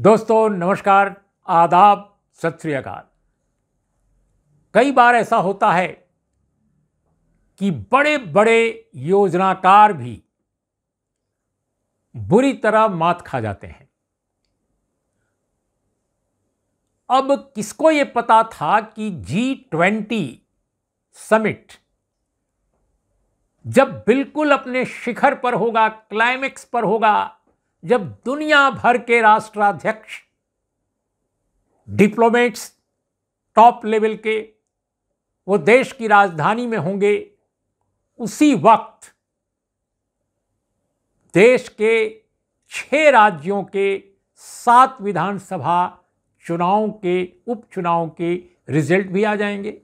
दोस्तों नमस्कार आदाब सत श्रीकाल कई बार ऐसा होता है कि बड़े बड़े योजनाकार भी बुरी तरह मात खा जाते हैं अब किसको ये पता था कि जी ट्वेंटी समिट जब बिल्कुल अपने शिखर पर होगा क्लाइमेक्स पर होगा जब दुनिया भर के राष्ट्राध्यक्ष डिप्लोमेट्स टॉप लेवल के वो देश की राजधानी में होंगे उसी वक्त देश के छः राज्यों के सात विधानसभा चुनाव के उपचुनावों के रिजल्ट भी आ जाएंगे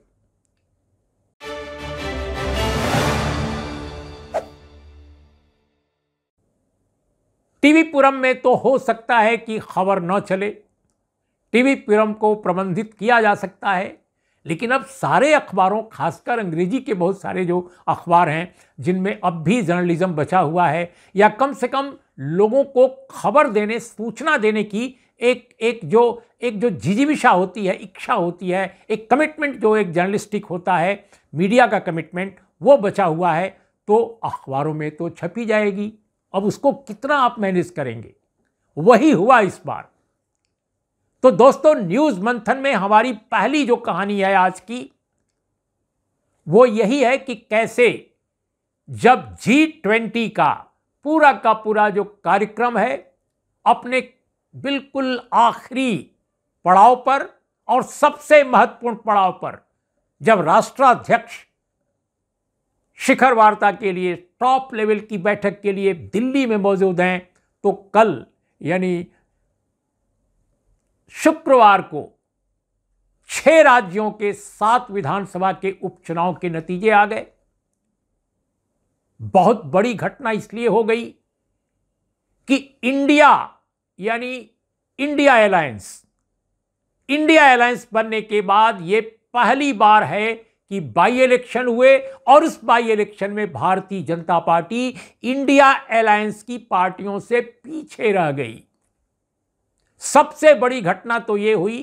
टीवीपुरम में तो हो सकता है कि खबर न चले टीवीपुरम को प्रबंधित किया जा सकता है लेकिन अब सारे अखबारों खासकर अंग्रेजी के बहुत सारे जो अखबार हैं जिनमें अब भी जर्नलिज्म बचा हुआ है या कम से कम लोगों को खबर देने सूचना देने की एक एक जो एक जो जिजिविशा होती है इच्छा होती है एक कमिटमेंट जो एक जर्नलिस्टिक होता है मीडिया का कमिटमेंट वो बचा हुआ है तो अखबारों में तो छपी जाएगी अब उसको कितना आप मैनेज करेंगे वही हुआ इस बार तो दोस्तों न्यूज मंथन में हमारी पहली जो कहानी है आज की वो यही है कि कैसे जब जी ट्वेंटी का पूरा का पूरा जो कार्यक्रम है अपने बिल्कुल आखिरी पड़ाव पर और सबसे महत्वपूर्ण पड़ाव पर जब राष्ट्राध्यक्ष शिखर वार्ता के लिए टॉप लेवल की बैठक के लिए दिल्ली में मौजूद हैं तो कल यानी शुक्रवार को छह राज्यों के सात विधानसभा के उपचुनाव के नतीजे आ गए बहुत बड़ी घटना इसलिए हो गई कि इंडिया यानी इंडिया एलायंस इंडिया एलायंस बनने के बाद यह पहली बार है कि बाई इलेक्शन हुए और उस बाई इलेक्शन में भारतीय जनता पार्टी इंडिया अलायंस की पार्टियों से पीछे रह गई सबसे बड़ी घटना तो यह हुई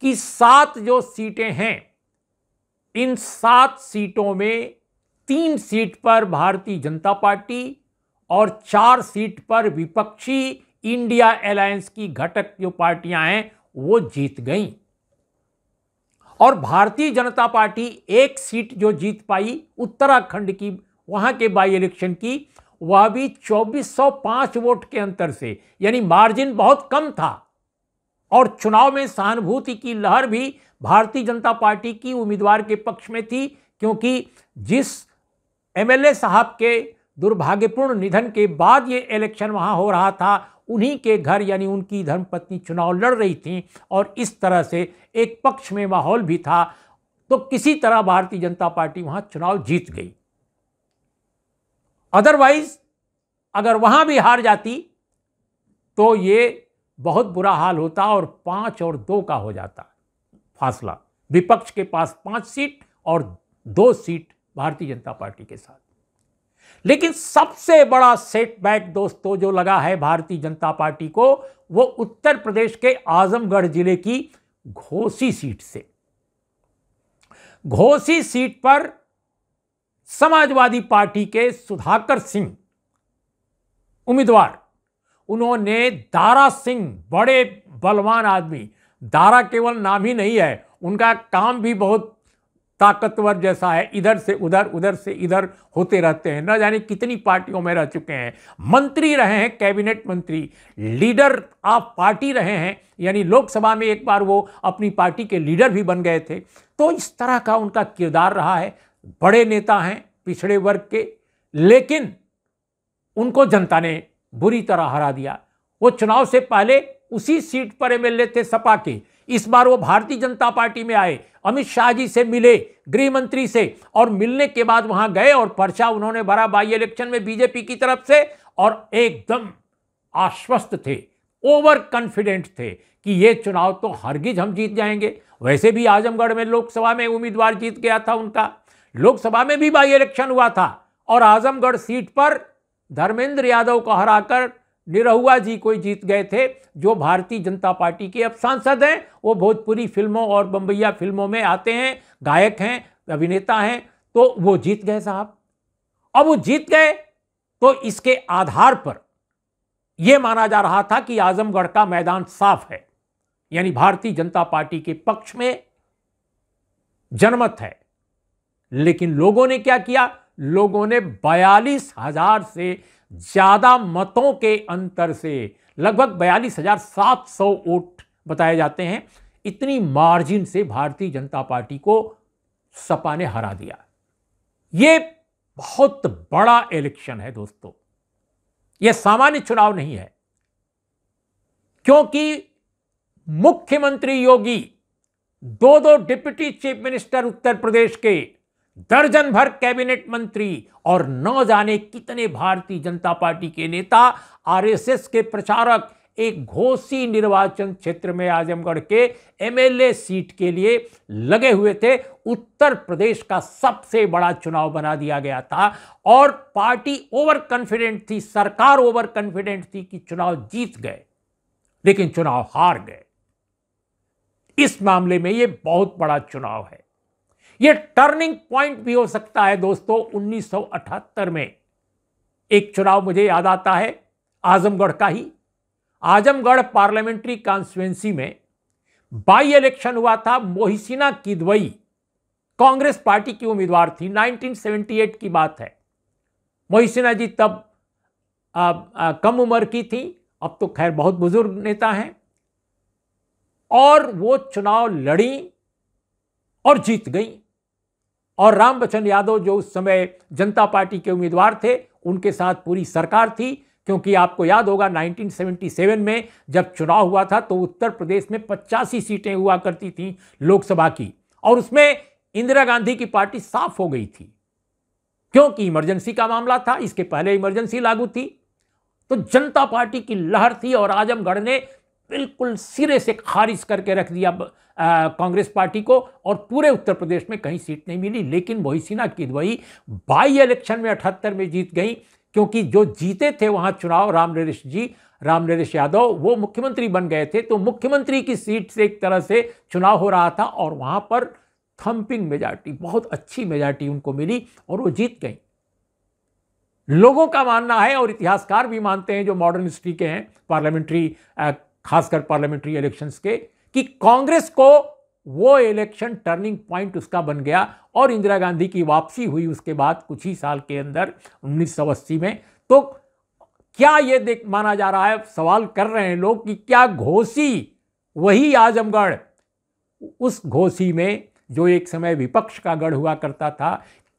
कि सात जो सीटें हैं इन सात सीटों में तीन सीट पर भारतीय जनता पार्टी और चार सीट पर विपक्षी इंडिया अलायंस की घटक जो पार्टियां हैं वो जीत गईं और भारतीय जनता पार्टी एक सीट जो जीत पाई उत्तराखंड की वहाँ के बाई इलेक्शन की वह भी 2405 वोट के अंतर से यानी मार्जिन बहुत कम था और चुनाव में सहानुभूति की लहर भी भारतीय जनता पार्टी की उम्मीदवार के पक्ष में थी क्योंकि जिस एमएलए साहब के दुर्भाग्यपूर्ण निधन के बाद ये इलेक्शन वहाँ हो रहा था उन्हीं के घर यानी उनकी धर्मपत्नी चुनाव लड़ रही थी और इस तरह से एक पक्ष में माहौल भी था तो किसी तरह भारतीय जनता पार्टी वहां चुनाव जीत गई अदरवाइज अगर वहां भी हार जाती तो ये बहुत बुरा हाल होता और पांच और दो का हो जाता फासला विपक्ष के पास पांच सीट और दो सीट भारतीय जनता पार्टी के साथ लेकिन सबसे बड़ा सेटबैक दोस्तों जो लगा है भारतीय जनता पार्टी को वो उत्तर प्रदेश के आजमगढ़ जिले की घोसी सीट से घोसी सीट पर समाजवादी पार्टी के सुधाकर सिंह उम्मीदवार उन्होंने दारा सिंह बड़े बलवान आदमी दारा केवल नाम ही नहीं है उनका काम भी बहुत ताकतवर जैसा है इधर से उधर उधर से इधर होते रहते हैं न जाने कितनी पार्टियों में रह चुके हैं मंत्री रहे हैं कैबिनेट मंत्री लीडर ऑफ पार्टी रहे हैं यानी लोकसभा में एक बार वो अपनी पार्टी के लीडर भी बन गए थे तो इस तरह का उनका किरदार रहा है बड़े नेता हैं पिछड़े वर्ग के लेकिन उनको जनता ने बुरी तरह हरा दिया वो चुनाव से पहले उसी सीट पर एमएलए थे सपा के इस बार वो भारतीय जनता पार्टी में आए अमित शाह जी से मिले गृह मंत्री से और मिलने के बाद वहां गए और पर्चा उन्होंने भरा बाई इलेक्शन में बीजेपी की तरफ से और एकदम आश्वस्त थे ओवर कॉन्फिडेंट थे कि ये चुनाव तो हरगिज हम जीत जाएंगे वैसे भी आजमगढ़ में लोकसभा में उम्मीदवार जीत गया था उनका लोकसभा में भी बाई इलेक्शन हुआ था और आजमगढ़ सीट पर धर्मेंद्र यादव को हराकर निरहुआ जी कोई जीत गए थे जो भारतीय जनता पार्टी के अब सांसद हैं वो भोजपुरी फिल्मों और बम्बैया फिल्मों में आते हैं गायक हैं अभिनेता हैं तो वो जीत गए साहब अब वो जीत गए तो इसके आधार पर यह माना जा रहा था कि आजमगढ़ का मैदान साफ है यानी भारतीय जनता पार्टी के पक्ष में जनमत है लेकिन लोगों ने क्या किया लोगों ने बयालीस हजार से ज़्यादा मतों के अंतर से लगभग बयालीस हजार सात सौ वोट बताए जाते हैं इतनी मार्जिन से भारतीय जनता पार्टी को सपा ने हरा दिया ये बहुत बड़ा इलेक्शन है दोस्तों यह सामान्य चुनाव नहीं है क्योंकि मुख्यमंत्री योगी दो दो deputy chief minister Uttar Pradesh के दर्जन भर कैबिनेट मंत्री और न जाने कितने भारतीय जनता पार्टी के नेता आरएसएस के प्रचारक एक घोसी निर्वाचन क्षेत्र में आजमगढ़ के एमएलए सीट के लिए लगे हुए थे उत्तर प्रदेश का सबसे बड़ा चुनाव बना दिया गया था और पार्टी ओवर कॉन्फिडेंट थी सरकार ओवर कॉन्फिडेंट थी कि चुनाव जीत गए लेकिन चुनाव हार गए इस मामले में यह बहुत बड़ा चुनाव है ये टर्निंग पॉइंट भी हो सकता है दोस्तों 1978 में एक चुनाव मुझे याद आता है आजमगढ़ का ही आजमगढ़ पार्लियामेंट्री कॉन्स्टिट्युएंसी में बाई इलेक्शन हुआ था मोहिसिना किदवई कांग्रेस पार्टी की उम्मीदवार थी 1978 की बात है मोहिसिना जी तब आ, आ, कम उम्र की थी अब तो खैर बहुत बुजुर्ग नेता हैं और वो चुनाव लड़ी और जीत गई और राम बचन यादव जो उस समय जनता पार्टी के उम्मीदवार थे उनके साथ पूरी सरकार थी क्योंकि आपको याद होगा 1977 में जब चुनाव हुआ था तो उत्तर प्रदेश में पचासी सीटें हुआ करती थी लोकसभा की और उसमें इंदिरा गांधी की पार्टी साफ हो गई थी क्योंकि इमरजेंसी का मामला था इसके पहले इमरजेंसी लागू थी तो जनता पार्टी की लहर थी और आजमगढ़ ने बिल्कुल सिरे से खारिज करके रख दिया कांग्रेस पार्टी को और पूरे उत्तर प्रदेश में कहीं सीट नहीं मिली लेकिन मोहिसिना किदवई बाई इलेक्शन में अठहत्तर में जीत गई क्योंकि जो जीते थे वहाँ चुनाव राम नरेश जी राम नरेश यादव वो मुख्यमंत्री बन गए थे तो मुख्यमंत्री की सीट से एक तरह से चुनाव हो रहा था और वहाँ पर थम्पिंग मेजॉरिटी बहुत अच्छी मेजॉरिटी उनको मिली और वो जीत गई लोगों का मानना है और इतिहासकार भी मानते हैं जो मॉडर्न हिस्ट्री के हैं पार्लियामेंट्री खासकर पार्लियामेंट्री इलेक्शंस के कि कांग्रेस को वो इलेक्शन टर्निंग पॉइंट उसका बन गया और इंदिरा गांधी की वापसी हुई उसके बाद कुछ ही साल के अंदर उन्नीस में तो क्या ये देख माना जा रहा है सवाल कर रहे हैं लोग कि क्या घोसी वही आजमगढ़ उस घोसी में जो एक समय विपक्ष का गढ़ हुआ करता था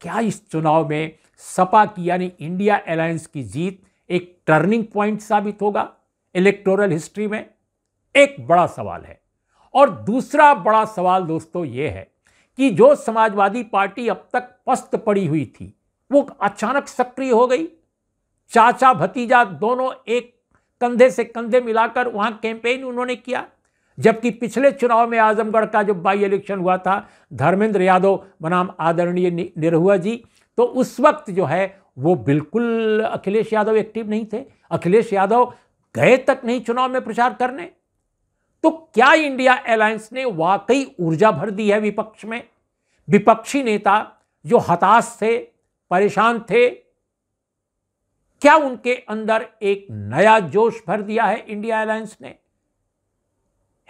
क्या इस चुनाव में सपा की यानी इंडिया अलायंस की जीत एक टर्निंग पॉइंट साबित होगा इलेक्टोरल हिस्ट्री में एक बड़ा सवाल है और दूसरा बड़ा सवाल दोस्तों ये है कि जो समाजवादी पार्टी अब तक पस्त पड़ी हुई थी वो अचानक सक्रिय हो गई चाचा भतीजा दोनों एक कंधे से कंधे मिलाकर वहां कैंपेन उन्होंने किया जबकि पिछले चुनाव में आजमगढ़ का जो बाई इलेक्शन हुआ था धर्मेंद्र यादव बनाम आदरणीय निरहुआ जी तो उस वक्त जो है वो बिल्कुल अखिलेश यादव एक्टिव नहीं थे अखिलेश यादव गए तक नहीं चुनाव में प्रचार करने तो क्या इंडिया अलायंस ने वाकई ऊर्जा भर दी है विपक्ष में विपक्षी नेता जो हताश थे परेशान थे क्या उनके अंदर एक नया जोश भर दिया है इंडिया अलायंस ने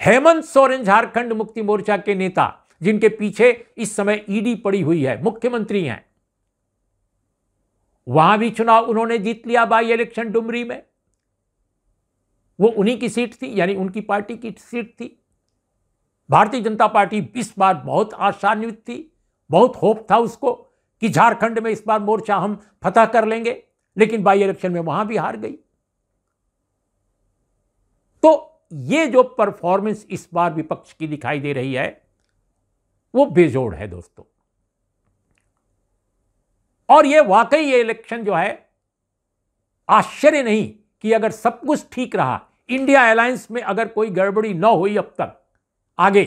हेमंत सोरेन झारखंड मुक्ति मोर्चा के नेता जिनके पीछे इस समय ईडी पड़ी हुई है मुख्यमंत्री हैं वहां भी चुनाव उन्होंने जीत लिया बाई इलेक्शन डुमरी में वो उन्हीं की सीट थी यानी उनकी पार्टी की सीट थी भारतीय जनता पार्टी इस बार बहुत आशान्वित थी बहुत होप था उसको कि झारखंड में इस बार मोर्चा हम फतह कर लेंगे लेकिन बाई इलेक्शन में वहां भी हार गई तो ये जो परफॉर्मेंस इस बार विपक्ष की दिखाई दे रही है वो बेजोड़ है दोस्तों और ये वाकई ये इलेक्शन जो है आश्चर्य नहीं कि अगर सब कुछ ठीक रहा इंडिया एयरलाइंस में अगर कोई गड़बड़ी न हुई अब तक आगे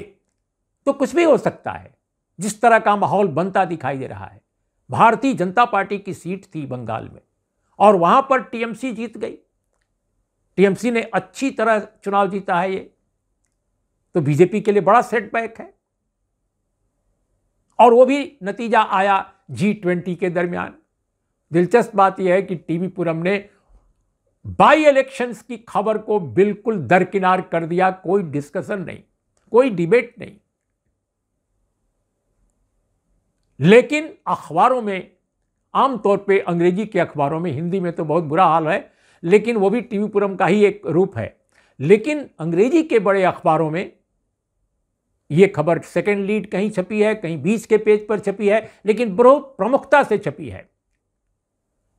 तो कुछ भी हो सकता है जिस तरह का माहौल बनता दिखाई दे रहा है भारतीय जनता पार्टी की सीट थी बंगाल में और वहां पर टीएमसी जीत गई टीएमसी ने अच्छी तरह चुनाव जीता है ये तो बीजेपी के लिए बड़ा सेटबैक है और वो भी नतीजा आया जी ट्वेंटी के दरमियान दिलचस्प बात यह है कि टीवी पुरम ने बाई इलेक्शंस की खबर को बिल्कुल दरकिनार कर दिया कोई डिस्कशन नहीं कोई डिबेट नहीं लेकिन अखबारों में आमतौर पे अंग्रेजी के अखबारों में हिंदी में तो बहुत बुरा हाल है लेकिन वो भी टीवी पुरम का ही एक रूप है लेकिन अंग्रेजी के बड़े अखबारों में ये खबर सेकंड लीड कहीं छपी है कहीं बीच के पेज पर छपी है लेकिन बहुत प्रमुखता से छपी है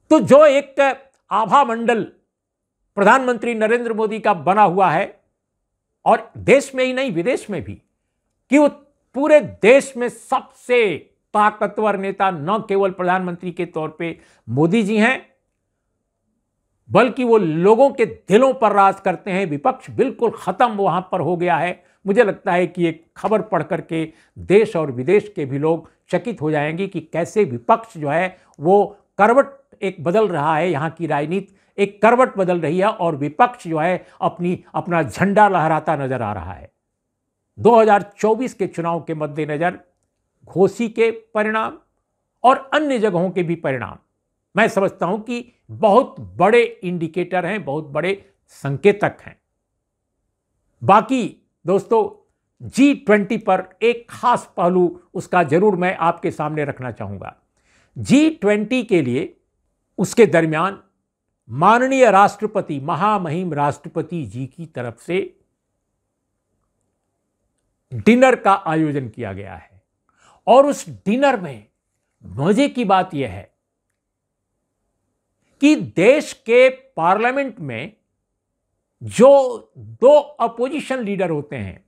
तो जो एक आभा मंडल प्रधानमंत्री नरेंद्र मोदी का बना हुआ है और देश में ही नहीं विदेश में भी कि वो पूरे देश में सबसे ताकतवर नेता न केवल प्रधानमंत्री के तौर पे मोदी जी हैं बल्कि वो लोगों के दिलों पर राज करते हैं विपक्ष बिल्कुल ख़त्म वहां पर हो गया है मुझे लगता है कि एक खबर पढ़ करके देश और विदेश के भी लोग चकित हो जाएंगे कि कैसे विपक्ष जो है वो करवट एक बदल रहा है यहाँ की राजनीति एक करवट बदल रही है और विपक्ष जो है अपनी अपना झंडा लहराता नजर आ रहा है 2024 के चुनाव के मद्देनजर घोसी के परिणाम और अन्य जगहों के भी परिणाम मैं समझता हूं कि बहुत बड़े इंडिकेटर हैं बहुत बड़े संकेतक हैं बाकी दोस्तों जी ट्वेंटी पर एक खास पहलू उसका जरूर मैं आपके सामने रखना चाहूंगा जी ट्वेंटी के लिए उसके दरमियान माननीय राष्ट्रपति महामहिम राष्ट्रपति जी की तरफ से डिनर का आयोजन किया गया है और उस डिनर में मजे की बात यह है कि देश के पार्लियामेंट में जो दो अपोजिशन लीडर होते हैं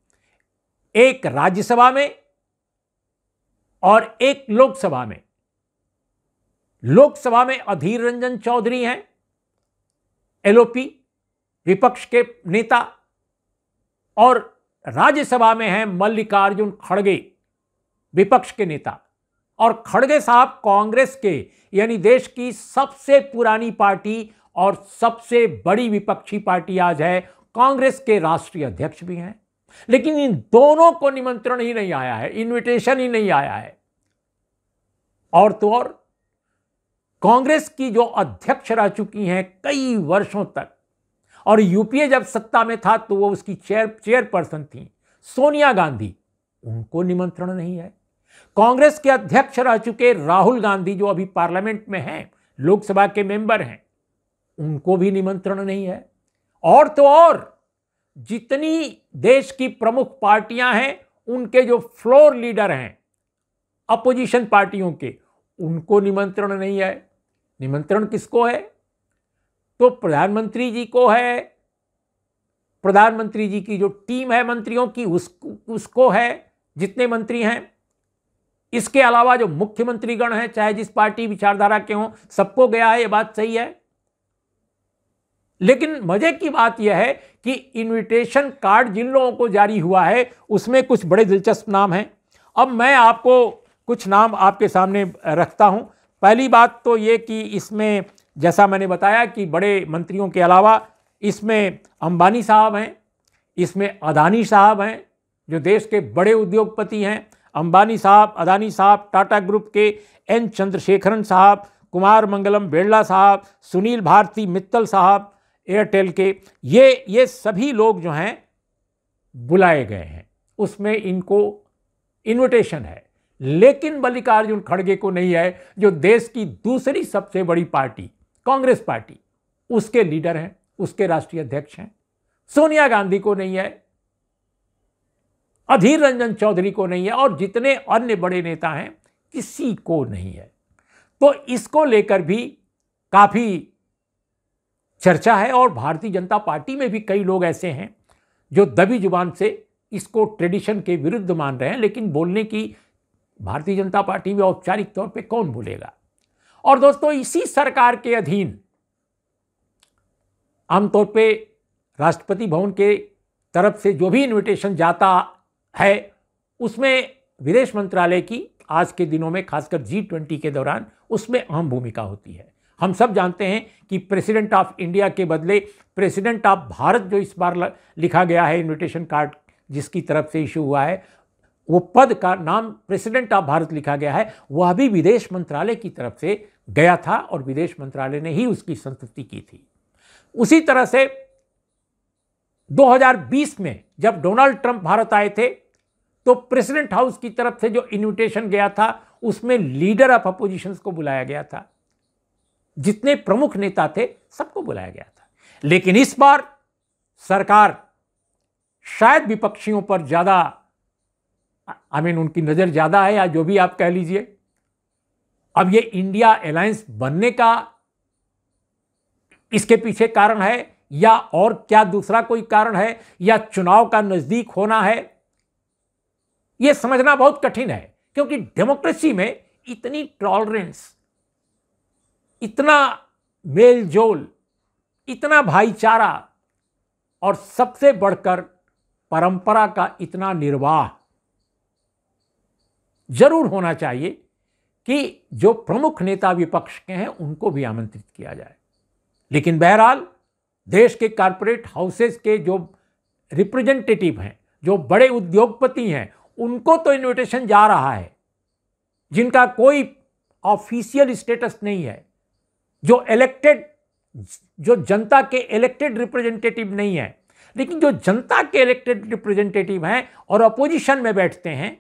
एक राज्यसभा में और एक लोकसभा में लोकसभा में अधीर रंजन चौधरी हैं एलओपी विपक्ष के नेता और राज्यसभा में हैं मल्लिकार्जुन खड़गे विपक्ष के नेता और खड़गे साहब कांग्रेस के यानी देश की सबसे पुरानी पार्टी और सबसे बड़ी विपक्षी पार्टी आज है कांग्रेस के राष्ट्रीय अध्यक्ष भी हैं लेकिन इन दोनों को निमंत्रण ही नहीं आया है इनविटेशन ही नहीं आया है और तो और कांग्रेस की जो अध्यक्ष रह चुकी हैं कई वर्षों तक और यूपीए जब सत्ता में था तो वो उसकी चेयर चेयरपर्सन थी सोनिया गांधी उनको निमंत्रण नहीं है कांग्रेस के अध्यक्ष रह चुके राहुल गांधी जो अभी पार्लियामेंट में हैं लोकसभा के मेंबर हैं उनको भी निमंत्रण नहीं है और तो और जितनी देश की प्रमुख पार्टियां हैं उनके जो फ्लोर लीडर हैं अपोजिशन पार्टियों के उनको निमंत्रण नहीं है निमंत्रण किसको है तो प्रधानमंत्री जी को है प्रधानमंत्री जी की जो टीम है मंत्रियों की उस उसको है जितने मंत्री हैं इसके अलावा जो मुख्यमंत्रीगण हैं चाहे जिस पार्टी विचारधारा के हों सबको गया है ये बात सही है लेकिन मजे की बात यह है कि इनविटेशन कार्ड जिन लोगों को जारी हुआ है उसमें कुछ बड़े दिलचस्प नाम हैं अब मैं आपको कुछ नाम आपके सामने रखता हूं पहली बात तो ये कि इसमें जैसा मैंने बताया कि बड़े मंत्रियों के अलावा इसमें अंबानी साहब हैं इसमें अदानी साहब हैं जो देश के बड़े उद्योगपति हैं अंबानी साहब अदानी साहब टाटा ग्रुप के एन चंद्रशेखरन साहब कुमार मंगलम बिरला साहब सुनील भारती मित्तल साहब एयरटेल के ये ये सभी लोग जो हैं बुलाए गए हैं उसमें इनको इनविटेशन है लेकिन मल्लिकार्जुन खड़गे को नहीं है जो देश की दूसरी सबसे बड़ी पार्टी कांग्रेस पार्टी उसके लीडर हैं उसके राष्ट्रीय अध्यक्ष हैं सोनिया गांधी को नहीं है अधीर रंजन चौधरी को नहीं है और जितने अन्य बड़े नेता हैं किसी को नहीं है तो इसको लेकर भी काफ़ी चर्चा है और भारतीय जनता पार्टी में भी कई लोग ऐसे हैं जो दबी जुबान से इसको ट्रेडिशन के विरुद्ध मान रहे हैं लेकिन बोलने की भारतीय जनता पार्टी में औपचारिक तौर पे कौन बोलेगा और दोस्तों इसी सरकार के अधीन आमतौर पे राष्ट्रपति भवन के तरफ से जो भी इनविटेशन जाता है उसमें विदेश मंत्रालय की आज के दिनों में खासकर जी ट्वेंटी के दौरान उसमें अहम भूमिका होती है हम सब जानते हैं कि प्रेसिडेंट ऑफ इंडिया के बदले प्रेसिडेंट ऑफ भारत जो इस बार लिखा गया है इनविटेशन कार्ड जिसकी तरफ से इशू हुआ है वो पद का नाम प्रेसिडेंट ऑफ भारत लिखा गया है वह भी विदेश मंत्रालय की तरफ से गया था और विदेश मंत्रालय ने ही उसकी संतुष्टि की थी उसी तरह से 2020 में जब डोनाल्ड ट्रंप भारत आए थे तो प्रेसिडेंट हाउस की तरफ से जो इनविटेशन गया था उसमें लीडर ऑफ अपोजिशन को बुलाया गया था जितने प्रमुख नेता थे सबको बुलाया गया था लेकिन इस बार सरकार शायद विपक्षियों पर ज़्यादा आई मीन उनकी नज़र ज़्यादा है या जो भी आप कह लीजिए अब ये इंडिया अलायंस बनने का इसके पीछे कारण है या और क्या दूसरा कोई कारण है या चुनाव का नज़दीक होना है ये समझना बहुत कठिन है क्योंकि डेमोक्रेसी में इतनी टॉलरेंस इतना मेलजोल इतना भाईचारा और सबसे बढ़कर परंपरा का इतना निर्वाह जरूर होना चाहिए कि जो प्रमुख नेता विपक्ष के हैं उनको भी आमंत्रित किया जाए लेकिन बहरहाल देश के कारपोरेट हाउसेस के जो रिप्रेजेंटेटिव हैं जो बड़े उद्योगपति हैं उनको तो इनविटेशन जा रहा है जिनका कोई ऑफिशियल स्टेटस नहीं है जो इलेक्टेड जो जनता के इलेक्टेड रिप्रेजेंटेटिव नहीं है लेकिन जो जनता के इलेक्टेड रिप्रेजेंटेटिव हैं और अपोजिशन में बैठते हैं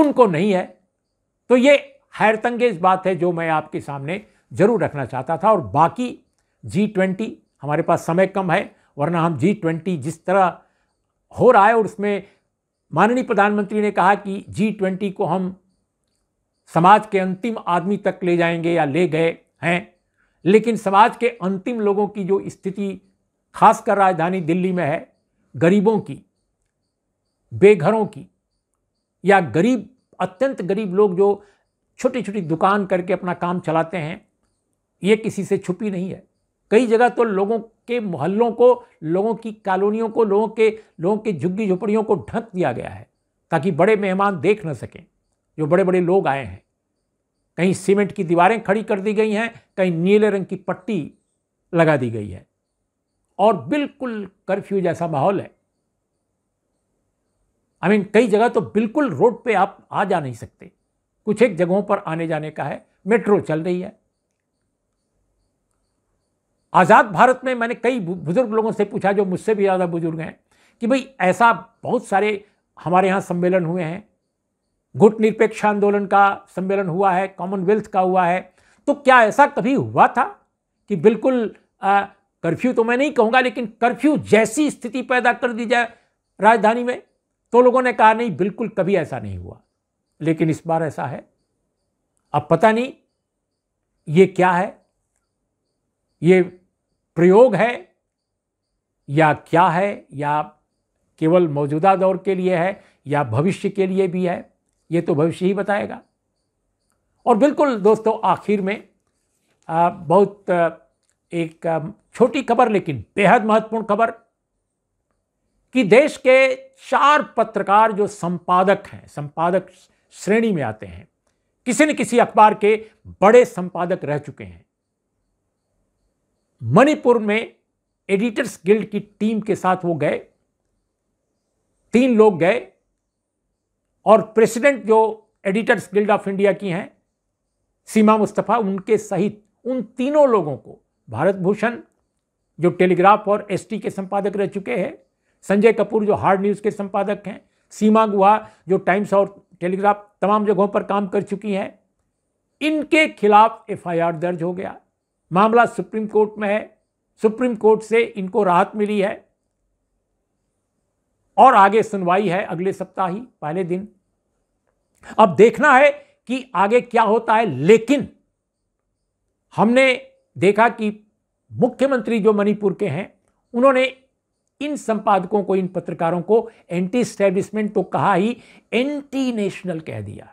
उनको नहीं है तो ये हैरतंगेज बात है जो मैं आपके सामने जरूर रखना चाहता था और बाकी जी ट्वेंटी हमारे पास समय कम है वरना हम जी ट्वेंटी जिस तरह हो रहा है और उसमें माननीय प्रधानमंत्री ने कहा कि जी ट्वेंटी को हम समाज के अंतिम आदमी तक ले जाएंगे या ले गए हैं लेकिन समाज के अंतिम लोगों की जो स्थिति खासकर राजधानी दिल्ली में है गरीबों की बेघरों की या गरीब अत्यंत गरीब लोग जो छोटी छोटी दुकान करके अपना काम चलाते हैं ये किसी से छुपी नहीं है कई जगह तो लोगों के मोहल्लों को लोगों की कॉलोनियों को लोगों के लोगों के झुग्गी झोपड़ियों को ढक दिया गया है ताकि बड़े मेहमान देख न सकें जो बड़े बड़े लोग आए हैं कहीं सीमेंट की दीवारें खड़ी कर दी गई हैं कहीं नीले रंग की पट्टी लगा दी गई है और बिल्कुल कर्फ्यू जैसा माहौल है आई मीन कई जगह तो बिल्कुल रोड पे आप आ जा नहीं सकते कुछ एक जगहों पर आने जाने का है मेट्रो चल रही है आज़ाद भारत में मैंने कई बुजुर्ग लोगों से पूछा जो मुझसे भी ज़्यादा बुजुर्ग हैं कि भाई ऐसा बहुत सारे हमारे यहां सम्मेलन हुए हैं गुट निरपेक्ष आंदोलन का सम्मेलन हुआ है कॉमनवेल्थ का हुआ है तो क्या ऐसा कभी हुआ था कि बिल्कुल कर्फ्यू तो मैं नहीं कहूँगा लेकिन कर्फ्यू जैसी स्थिति पैदा कर दी जाए राजधानी में तो लोगों ने कहा नहीं बिल्कुल कभी ऐसा नहीं हुआ लेकिन इस बार ऐसा है अब पता नहीं ये क्या है ये प्रयोग है या क्या है या केवल मौजूदा दौर के लिए है या भविष्य के लिए भी है ये तो भविष्य ही बताएगा और बिल्कुल दोस्तों आखिर में बहुत एक छोटी खबर लेकिन बेहद महत्वपूर्ण खबर कि देश के चार पत्रकार जो संपादक हैं संपादक श्रेणी में आते हैं किसी न किसी अखबार के बड़े संपादक रह चुके हैं मणिपुर में एडिटर्स गिल्ड की टीम के साथ वो गए तीन लोग गए और प्रेसिडेंट जो एडिटर्स गिल्ड ऑफ इंडिया की हैं सीमा मुस्तफ़ा उनके सहित उन तीनों लोगों को भारत भूषण जो टेलीग्राफ और एसटी के संपादक रह चुके हैं संजय कपूर जो हार्ड न्यूज़ के संपादक हैं सीमा गुहा जो टाइम्स और टेलीग्राफ तमाम जगहों पर काम कर चुकी हैं इनके खिलाफ एफआईआर दर्ज हो गया मामला सुप्रीम कोर्ट में है सुप्रीम कोर्ट से इनको राहत मिली है और आगे सुनवाई है अगले सप्ताह ही पहले दिन अब देखना है कि आगे क्या होता है लेकिन हमने देखा कि मुख्यमंत्री जो मणिपुर के हैं उन्होंने इन संपादकों को इन पत्रकारों को एंटी स्टैब्लिशमेंट तो कहा ही एंटी नेशनल कह दिया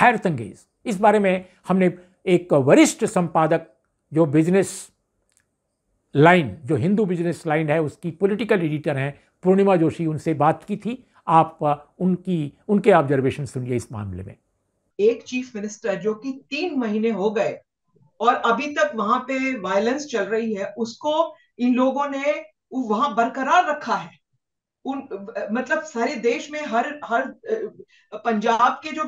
हैरत तंगेज इस बारे में हमने एक वरिष्ठ संपादक जो बिजनेस लाइन जो हिंदू बिजनेस लाइन है उसकी पॉलिटिकल एडिटर हैं पूर्णिमा जोशी उनसे बात की थी आप उनकी उनके ऑब्जर्वेशन सुनिए इस मामले में एक चीफ मिनिस्टर जो कि तीन महीने हो गए और अभी तक वहां पे वायलेंस चल रही है उसको इन लोगों ने वहां बरकरार रखा है उन मतलब सारे देश में हर हर पंजाब के जो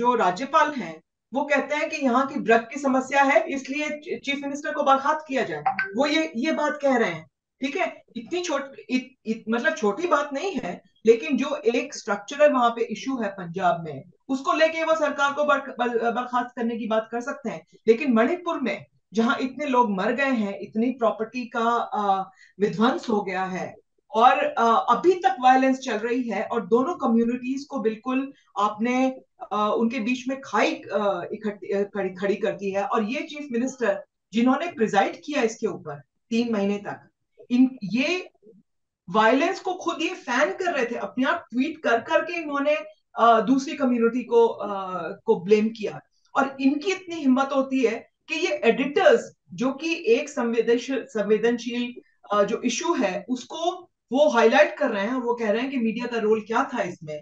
जो राज्यपाल हैं वो कहते हैं कि यहाँ की ड्रग की समस्या है इसलिए चीफ मिनिस्टर को बर्खास्त किया जाए वो ये ये बात कह रहे हैं ठीक है इतनी छोट इत, इत, मतलब छोटी बात नहीं है लेकिन जो एक स्ट्रक्चरल वहां पे इश्यू है पंजाब में उसको लेके वो सरकार को बर, बर, बर्खास्त करने की बात कर सकते हैं लेकिन मणिपुर में जहां इतने लोग मर गए हैं इतनी प्रॉपर्टी का विध्वंस हो गया है और अभी तक वायलेंस चल रही है और दोनों कम्युनिटीज को बिल्कुल आपने उनके बीच में खाई इकट्ठी खड़ी कर दी है और ये चीफ मिनिस्टर जिन्होंने प्रिजाइड किया इसके ऊपर तीन महीने तक इन ये वायलेंस को खुद ये फैन कर रहे थे अपने आप ट्वीट कर करके इन्होंने दूसरी कम्युनिटी को को ब्लेम किया और इनकी इतनी हिम्मत होती है कि ये एडिटर्स जो कि एक संवेदनशील संवेदनशील जो इशू है उसको वो हाईलाइट कर रहे हैं और वो कह रहे हैं कि मीडिया का रोल क्या था इसमें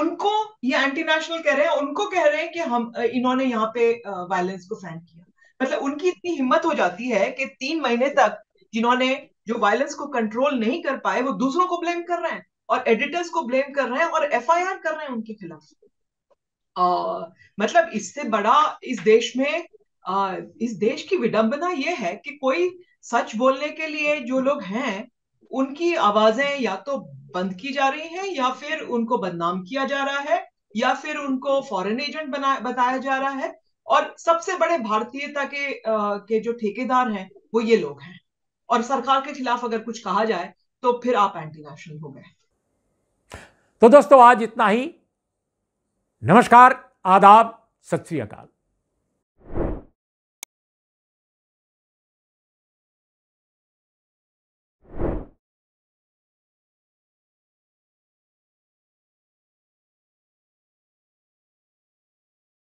उनको ये एंटी नेशनल कह रहे हैं उनको कह रहे हैं कि हम इन्होंने यहाँ पे वायलेंस को फैन किया मतलब उनकी इतनी हिम्मत हो जाती है कि तीन महीने तक जिन्होंने जो वायलेंस को कंट्रोल नहीं कर पाए वो दूसरों को ब्लेम कर रहे हैं और एडिटर्स को ब्लेम कर रहे हैं और एफआईआर कर रहे हैं उनके खिलाफ मतलब इससे बड़ा इस देश में आ, इस देश की विडंबना ये है कि कोई सच बोलने के लिए जो लोग हैं उनकी आवाजें या तो बंद की जा रही हैं या फिर उनको बदनाम किया जा रहा है या फिर उनको फॉरेन एजेंट बना बताया जा रहा है और सबसे बड़े भारतीयता के आ, के जो ठेकेदार हैं वो ये लोग हैं और सरकार के खिलाफ अगर कुछ कहा जाए तो फिर आप एंटी नेशनल हो गए तो दोस्तों आज इतना ही नमस्कार आदाब सत श्री अकाल